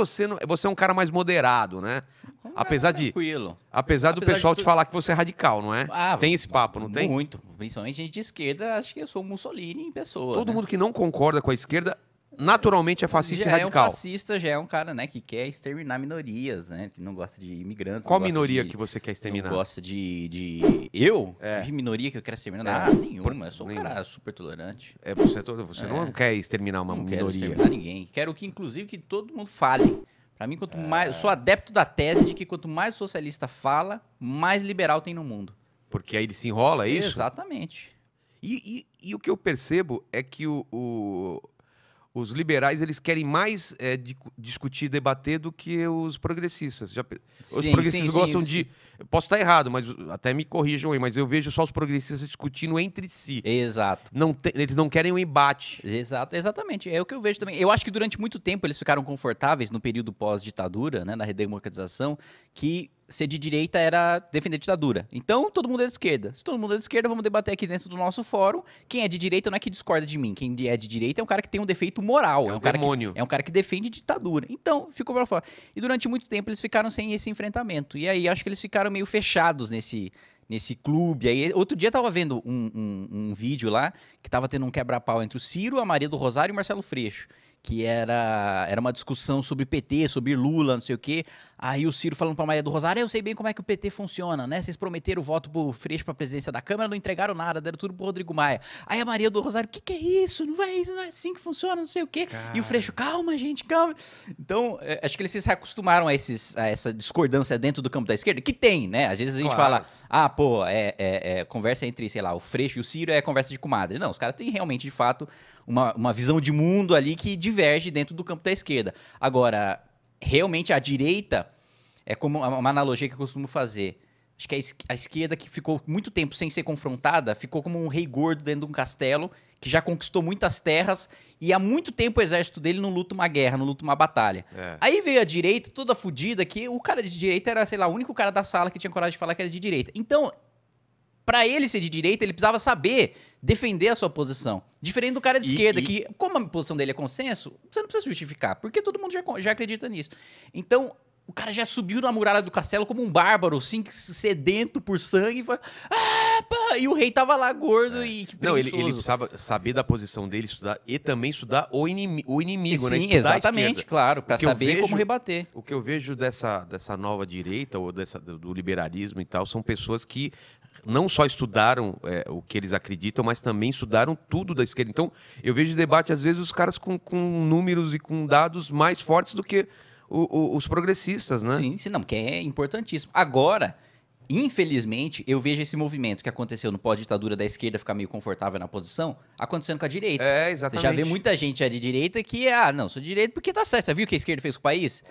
você, não, você é um cara mais moderado, né? Como apesar é, de. Tranquilo. Apesar, apesar do pessoal tu... te falar que você é radical, não é? Ah, tem esse papo, não muito, tem? Muito. Principalmente gente de esquerda, acho que eu sou Mussolini em pessoa. Todo né? mundo que não concorda com a esquerda naturalmente é fascista já e radical. é um fascista, já é um cara, né, que quer exterminar minorias, né, que não gosta de imigrantes. Qual minoria de, que você quer exterminar? Não gosta de... de... Eu? É. De minoria que eu quero exterminar? É. Ah, nenhuma, Por... eu sou um nenhuma. cara super tolerante. É, você, é todo, você é. não quer exterminar uma não minoria. Não quero exterminar ninguém. Quero que, inclusive, que todo mundo fale. Para mim, quanto mais... Eu sou é. adepto da tese de que quanto mais socialista fala, mais liberal tem no mundo. Porque aí ele se enrola, é isso? Exatamente. E, e, e o que eu percebo é que o, o os liberais eles querem mais é, de, discutir e debater do que os progressistas. Já, sim, os progressistas sim, gostam sim, de. Posso estar errado, mas até me corrijam aí, mas eu vejo só os progressistas discutindo entre si. Exato. Não te, eles não querem um embate. Exato, exatamente. É o que eu vejo também. Eu acho que durante muito tempo eles ficaram confortáveis no período pós-ditadura, né, na redemocratização, que ser de direita era defender ditadura. Então, todo mundo é de esquerda. Se todo mundo é de esquerda, vamos debater aqui dentro do nosso fórum. Quem é de direita não é que discorda de mim. Quem é de direita é um cara que tem um defeito moral. É um, é um demônio. Que, é um cara que defende ditadura. Então, ficou pra fora. E durante muito tempo eles ficaram sem esse enfrentamento. E aí, acho que eles ficaram meio fechados nesse, nesse clube. Aí, outro dia tava vendo um, um, um vídeo lá que tava tendo um quebra-pau entre o Ciro, a Maria do Rosário e o Marcelo Freixo que era, era uma discussão sobre PT, sobre Lula, não sei o quê. Aí o Ciro falando pra Maria do Rosário, eu sei bem como é que o PT funciona, né? Vocês prometeram o voto pro Freixo pra presidência da Câmara, não entregaram nada, deram tudo pro Rodrigo Maia. Aí a Maria do Rosário, o que, que é isso? Não vai, não é assim que funciona, não sei o quê. Cara. E o Freixo, calma, gente, calma. Então, é, acho que eles se acostumaram a, esses, a, essa discordância dentro do campo da esquerda, que tem, né? Às vezes a gente claro. fala, ah, pô, é, é, é, conversa entre, sei lá, o Freixo e o Ciro é conversa de comadre. Não, os caras têm realmente, de fato, uma, uma visão de mundo ali que diverge dentro do campo da esquerda. Agora, realmente a direita é como uma analogia que eu costumo fazer. Acho que a esquerda que ficou muito tempo sem ser confrontada ficou como um rei gordo dentro de um castelo que já conquistou muitas terras e há muito tempo o exército dele não luta uma guerra, não luta uma batalha. É. Aí veio a direita toda fodida que o cara de direita era, sei lá, o único cara da sala que tinha coragem de falar que era de direita. Então, para ele ser de direita, ele precisava saber defender a sua posição. Diferente do cara de e, esquerda, e... que, como a posição dele é consenso, você não precisa justificar, porque todo mundo já, já acredita nisso. Então, o cara já subiu na muralha do castelo como um bárbaro, assim, sedento por sangue. E, foi, ah, e o rei tava lá gordo é. e Não, ele, ele, precisava saber da posição dele, estudar e também estudar o, inimi o inimigo, e né? Sim, estudar exatamente, claro, para saber vejo, como rebater. O que eu vejo dessa, dessa nova direita ou dessa, do liberalismo e tal, são pessoas que não só estudaram é, o que eles acreditam, mas também estudaram tudo da esquerda. Então, eu vejo debate, às vezes, os caras com, com números e com dados mais fortes do que o, o, os progressistas, né? Sim, sim, não, porque é importantíssimo. Agora, infelizmente, eu vejo esse movimento que aconteceu no pós-ditadura da esquerda ficar meio confortável na posição, acontecendo com a direita. É, exatamente. Você já vê muita gente de direita que, ah, não, sou de direita porque tá certo. Você viu o que a esquerda fez com o país?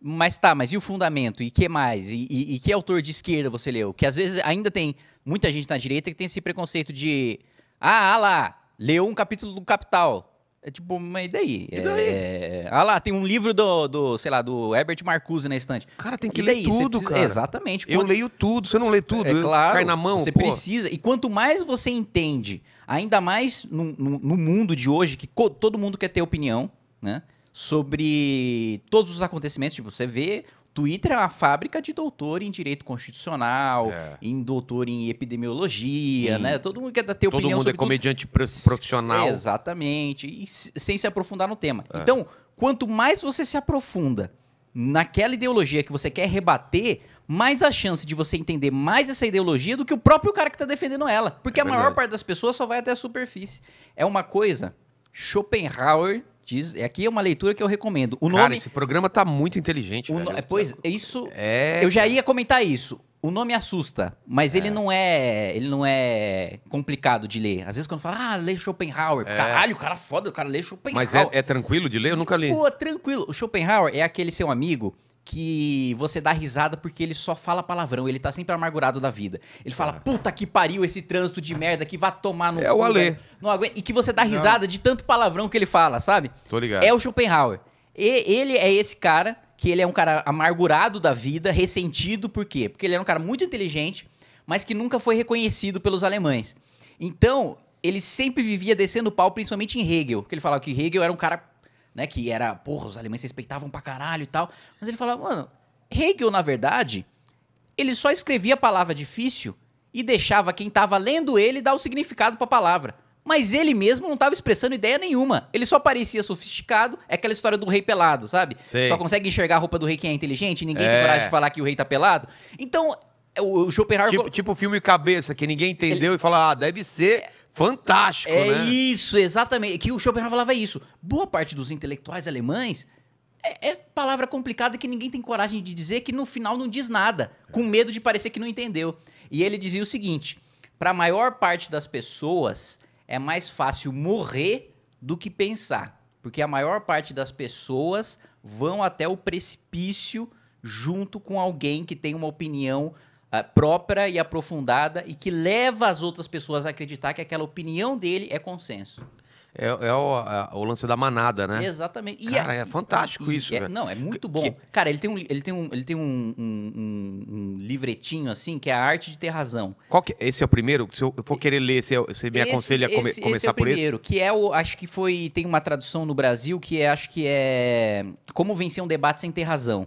Mas tá, mas e o fundamento? E que mais? E, e, e, que autor de esquerda você leu? Que às vezes ainda tem muita gente na direita que tem esse preconceito de. Ah, ah lá, leu um capítulo do Capital. É tipo, mas e daí? E daí? É... Ah lá, tem um livro do, do, sei lá, do Herbert Marcuse na estante. Cara, tem que ler tudo, precisa... cara. Exatamente. Eu leio tudo, você não lê tudo, é, é claro, cai na mão. Você pô. precisa. E quanto mais você entende, ainda mais no, no, no mundo de hoje, que todo mundo quer ter opinião, né? sobre todos os acontecimentos. Tipo, você vê Twitter é uma fábrica de doutor em direito constitucional, é. em doutor em epidemiologia, Sim. né? Todo mundo quer ter Todo opinião sobre Todo mundo é comediante tudo. profissional. Exatamente, e sem se aprofundar no tema. É. Então, quanto mais você se aprofunda naquela ideologia que você quer rebater, mais a chance de você entender mais essa ideologia do que o próprio cara que está defendendo ela. Porque é a maior parte das pessoas só vai até a superfície. É uma coisa Schopenhauer Diz, é aqui é uma leitura que eu recomendo. O Cara, nome... esse programa tá muito inteligente. No... Velho. É, pois, isso. É... Eu já ia comentar isso. O nome assusta, mas é. ele não é ele não é complicado de ler. Às vezes quando fala, ah, lê Schopenhauer. É. Caralho, o cara é foda, o cara lê Schopenhauer. Mas é, é tranquilo de ler? Eu nunca li. Pô, tranquilo. O Schopenhauer é aquele seu amigo que você dá risada porque ele só fala palavrão, ele tá sempre amargurado da vida. Ele fala, ah. puta que pariu esse trânsito de merda que vai tomar no. É o Alê. E que você dá risada não. de tanto palavrão que ele fala, sabe? Tô ligado. É o Schopenhauer. E, ele é esse cara que ele é um cara amargurado da vida, ressentido, por quê? Porque ele era um cara muito inteligente, mas que nunca foi reconhecido pelos alemães. Então, ele sempre vivia descendo o pau, principalmente em Hegel, que ele falava que Hegel era um cara né? Que era, porra, os alemães respeitavam pra caralho e tal. Mas ele falava, mano, Hegel, na verdade, ele só escrevia a palavra difícil e deixava quem estava lendo ele dar o significado para a palavra. Mas ele mesmo não estava expressando ideia nenhuma. Ele só parecia sofisticado. É aquela história do rei pelado, sabe? Sei. Só consegue enxergar a roupa do rei quem é inteligente. Ninguém é. tem coragem de falar que o rei tá pelado. Então, é, o Schopenhauer... Tipo, tipo filme cabeça, que ninguém entendeu ele... e fala, ah, deve ser é... fantástico, É né? isso, exatamente. Que o Schopenhauer falava isso. Boa parte dos intelectuais alemães é, é, palavra complicada que ninguém tem coragem de dizer, que no final não diz nada, com medo de parecer que não entendeu. E ele dizia o seguinte: para a maior parte das pessoas, é mais fácil morrer do que pensar, porque a maior parte das pessoas vão até o precipício junto com alguém que tem uma opinião ah, própria e aprofundada e que leva as outras pessoas a acreditar que aquela opinião dele é consenso. É, é, o, é, o, lance da manada, né? Exatamente. E cara, é, é fantástico e, isso. É, e, não, é muito bom. Que, cara, ele tem, um, ele tem, um, ele tem um, um, um, livretinho assim, que é a arte de ter razão. Qual que, esse é o primeiro? Se eu for querer ler, você, você me esse, aconselha a come, esse, começar esse é o por primeiro, esse? Que é o, acho que foi, tem uma tradução no Brasil que é, acho que é como vencer um debate sem ter razão.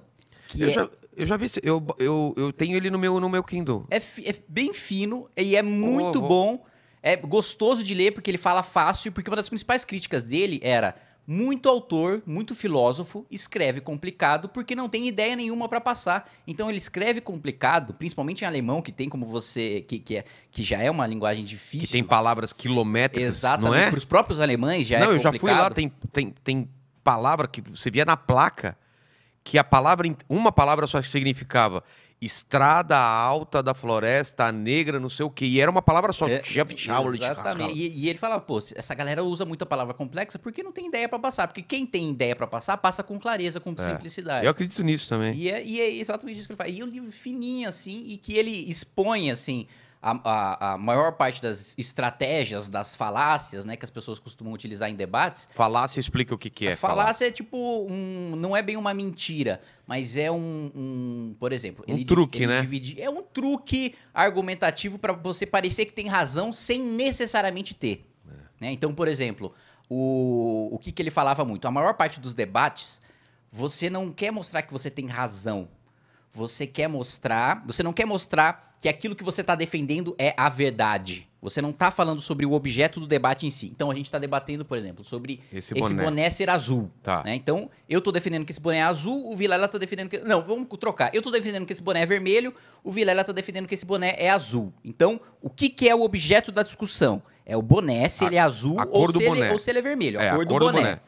Que eu é, já eu já vi Eu, eu, eu tenho ele no meu, no meu Kindle. É, é bem fino e é muito oh, oh. bom. É gostoso de ler porque ele fala fácil. Porque uma das principais críticas dele era muito autor, muito filósofo, escreve complicado porque não tem ideia nenhuma para passar. Então ele escreve complicado, principalmente em alemão, que tem como você. que, que, é, que já é uma linguagem difícil. Que tem palavras quilométricas. Exatamente. Não é? os próprios alemães já não, é complicado. Não, eu já fui lá, tem, tem, tem palavra que você via na placa que a palavra, uma palavra só significava estrada alta da floresta negra, não sei o que. E era uma palavra só. É, exatamente. E, e, ele falava, pô, essa galera usa muita palavra complexa porque não tem ideia para passar. Porque quem tem ideia para passar, passa com clareza, com é. simplicidade. Eu acredito nisso também. E é, e é exatamente isso que ele fala. E é um livro fininho, assim, e que ele expõe, assim, a, a, a, maior parte das estratégias, das falácias, né, que as pessoas costumam utilizar em debates. Falácia explica o que, que é. falácia é tipo um, não é bem uma mentira, mas é um, um por exemplo, um truque, né? Divide, é um truque argumentativo para você parecer que tem razão sem necessariamente ter. É. Né? Então, por exemplo, o, o que, que ele falava muito? A maior parte dos debates, você não quer mostrar que você tem razão você quer mostrar, você não quer mostrar que aquilo que você está defendendo é a verdade. Você não está falando sobre o objeto do debate em si. Então a gente está debatendo, por exemplo, sobre esse boné, esse boné ser azul. Tá. Né? Então eu estou defendendo que esse boné é azul, o Vilela está defendendo que. Não, vamos trocar. Eu estou defendendo que esse boné é vermelho, o Vilela está defendendo que esse boné é azul. Então o que, que é o objeto da discussão? É o boné, se a, ele é azul ou se ele, é- ou, se ele, é vermelho. A, é, cor, a cor do, do boné. O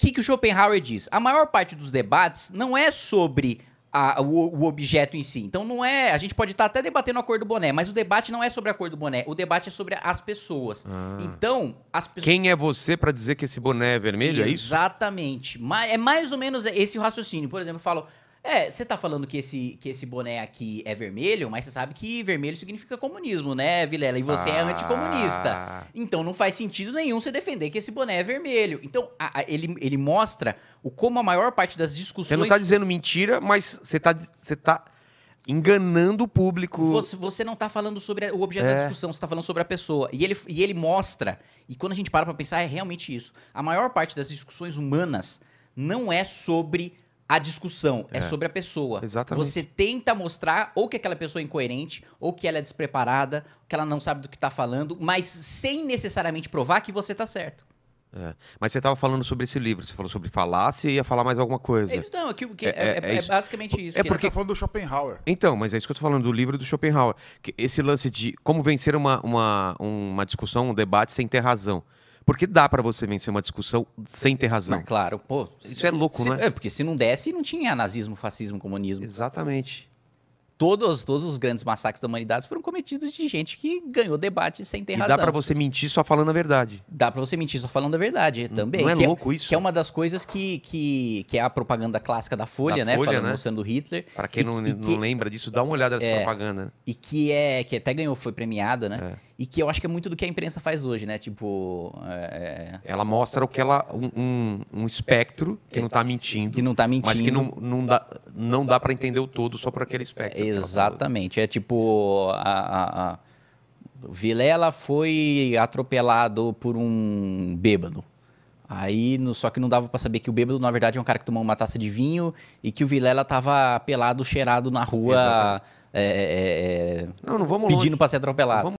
que, que o Schopenhauer diz? A maior parte dos debates não é sobre a, o, o, objeto em si. Então não é. A gente pode estar tá até debatendo a cor do boné, mas o debate não é sobre a cor do boné. O debate é sobre as pessoas. Ah. Então, as pessoas. Quem é você para dizer que esse boné é vermelho? Exatamente. É isso? Exatamente. É mais ou menos esse o raciocínio. Por exemplo, eu falo. É, você tá falando que esse, que esse boné aqui é vermelho, mas você sabe que vermelho significa comunismo, né, Vilela? E você é ah. é anticomunista. Então não faz sentido nenhum você defender que esse boné é vermelho. Então a, a, ele, ele mostra o como a maior parte das discussões. Você não tá dizendo mentira, mas você tá. Você tá enganando o público. Você, você não está falando sobre o objeto é. da discussão, você está falando sobre a pessoa. E ele, e ele mostra, e quando a gente para para pensar, é realmente isso. A maior parte das discussões humanas não é sobre a discussão, é. é, sobre a pessoa. Exatamente. Você tenta mostrar ou que aquela pessoa é incoerente, ou que ela é despreparada, que ela não sabe do que está falando, mas sem necessariamente provar que você está certo. É. Mas você estava falando sobre esse livro, você falou sobre falácia e ia falar mais alguma coisa. Então, é, não, que, que é, é, é, é, é basicamente isso. É porque está falando do Schopenhauer. Então, mas é isso que eu estou falando do livro do Schopenhauer. esse lance de como vencer uma, uma, uma discussão, um debate sem ter razão. Porque dá para você vencer uma discussão sem ter razão. Não, claro, pô. Isso se, é louco, se, né? É, porque se não desse, não tinha nazismo, fascismo, comunismo. Exatamente. Todos, todos os grandes massacres da humanidade foram cometidos de gente que ganhou debate sem ter e razão. Dá para você mentir só falando a verdade. Dá para você mentir só falando a verdade hum, também. Não é, é louco é, isso? Que é uma das coisas que, que, que é a propaganda clássica da Folha, da né? Folha, falando, né? Mostrando Hitler. Para quem e, não, e não lembra disso, dá uma olhada nessa é, propaganda. Né? E que é que até ganhou, foi premiada, né? É e que eu acho que é muito do que a imprensa faz hoje, né? Tipo. É... é. Ela mostra o que ela. um, um, espectro que não está mentindo. Que não está mentindo. Mas que não, não dá, não dá para entender o todo só por aquele espectro. Tá Exatamente. É tipo. A, a, a... Vilela foi atropelado por um bêbado. Aí, no, só que não dava para saber que o bêbado, na verdade, é um cara que tomou uma taça de vinho e que o Vilela tava pelado, cheirado na rua. É, é, é, não, não vamos pedindo para ser atropelado.